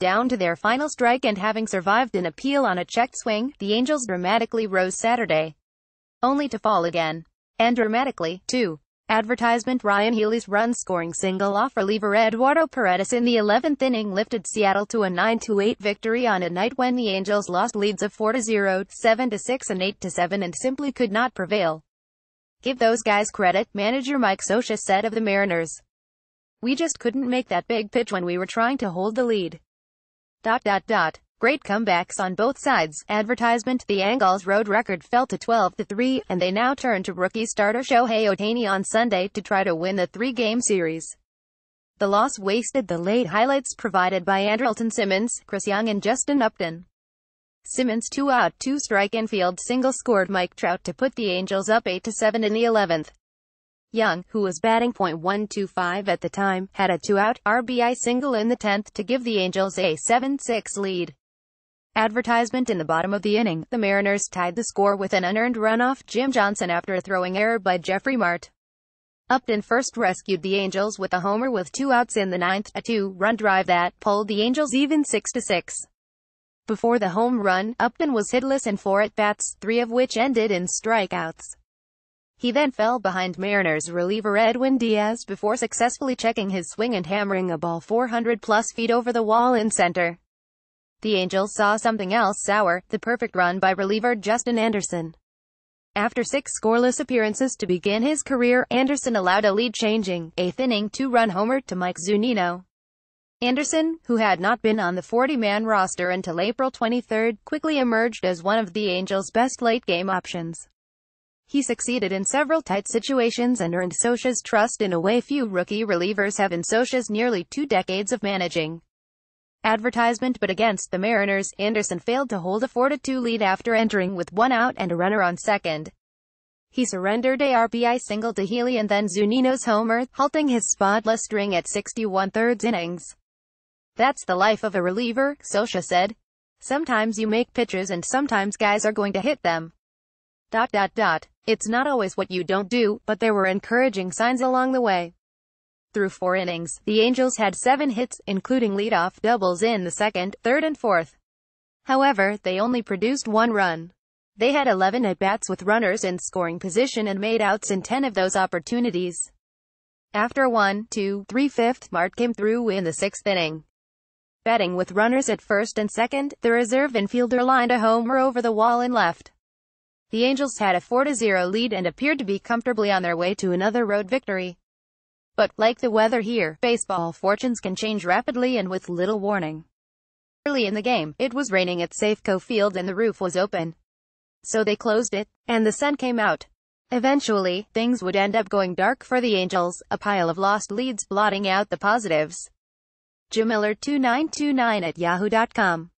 Down to their final strike and having survived an appeal on a checked swing, the Angels dramatically rose Saturday, only to fall again. And dramatically, too. Advertisement Ryan Healy's run-scoring single off reliever Eduardo Paredes in the 11th inning lifted Seattle to a 9-8 victory on a night when the Angels lost leads of 4-0, 7-6 and 8-7 and simply could not prevail. Give those guys credit, manager Mike Scioscia said of the Mariners. We just couldn't make that big pitch when we were trying to hold the lead. Dot dot dot. Great comebacks on both sides. Advertisement The Angles road record fell to 12 3, and they now turn to rookie starter Shohei Otani on Sunday to try to win the three-game series. The loss wasted the late highlights provided by Andrelton Simmons, Chris Young and Justin Upton. Simmons two out, two strike infield single scored Mike Trout to put the Angels up 8 to 7 in the 11th. Young, who was batting .125 at the time, had a two-out RBI single in the 10th to give the Angels a 7-6 lead. Advertisement in the bottom of the inning, the Mariners tied the score with an unearned run off Jim Johnson after a throwing error by Jeffrey Mart. Upton first rescued the Angels with a homer with two outs in the ninth, a two-run drive that pulled the Angels even 6-6. Before the home run, Upton was hitless in four at-bats, three of which ended in strikeouts. He then fell behind Mariners reliever Edwin Diaz before successfully checking his swing and hammering a ball 400-plus feet over the wall in center. The Angels saw something else sour, the perfect run by reliever Justin Anderson. After six scoreless appearances to begin his career, Anderson allowed a lead-changing, eighth-inning two-run homer to Mike Zunino. Anderson, who had not been on the 40-man roster until April 23, quickly emerged as one of the Angels' best late-game options. He succeeded in several tight situations and earned Socha's trust in a way few rookie relievers have in Socha's nearly two decades of managing. Advertisement but against the Mariners, Anderson failed to hold a 4-2 lead after entering with one out and a runner on second. He surrendered a RBI single to Healy and then Zunino's homer, halting his spotless string at 61 thirds innings. That's the life of a reliever, Socha said. Sometimes you make pitches and sometimes guys are going to hit them. Dot dot dot. It's not always what you don't do, but there were encouraging signs along the way. Through four innings, the Angels had seven hits, including leadoff doubles in the second, third and fourth. However, they only produced one run. They had 11 at-bats with runners in scoring position and made outs in 10 of those opportunities. After 1, 2, 3 fifth, Mart came through in the sixth inning. Batting with runners at first and second, the reserve infielder lined a homer over the wall and left. The Angels had a 4-0 lead and appeared to be comfortably on their way to another road victory. But, like the weather here, baseball fortunes can change rapidly and with little warning. Early in the game, it was raining at Safeco Field and the roof was open. So they closed it, and the sun came out. Eventually, things would end up going dark for the Angels, a pile of lost leads blotting out the positives. Jim Miller, 2929 at yahoo.com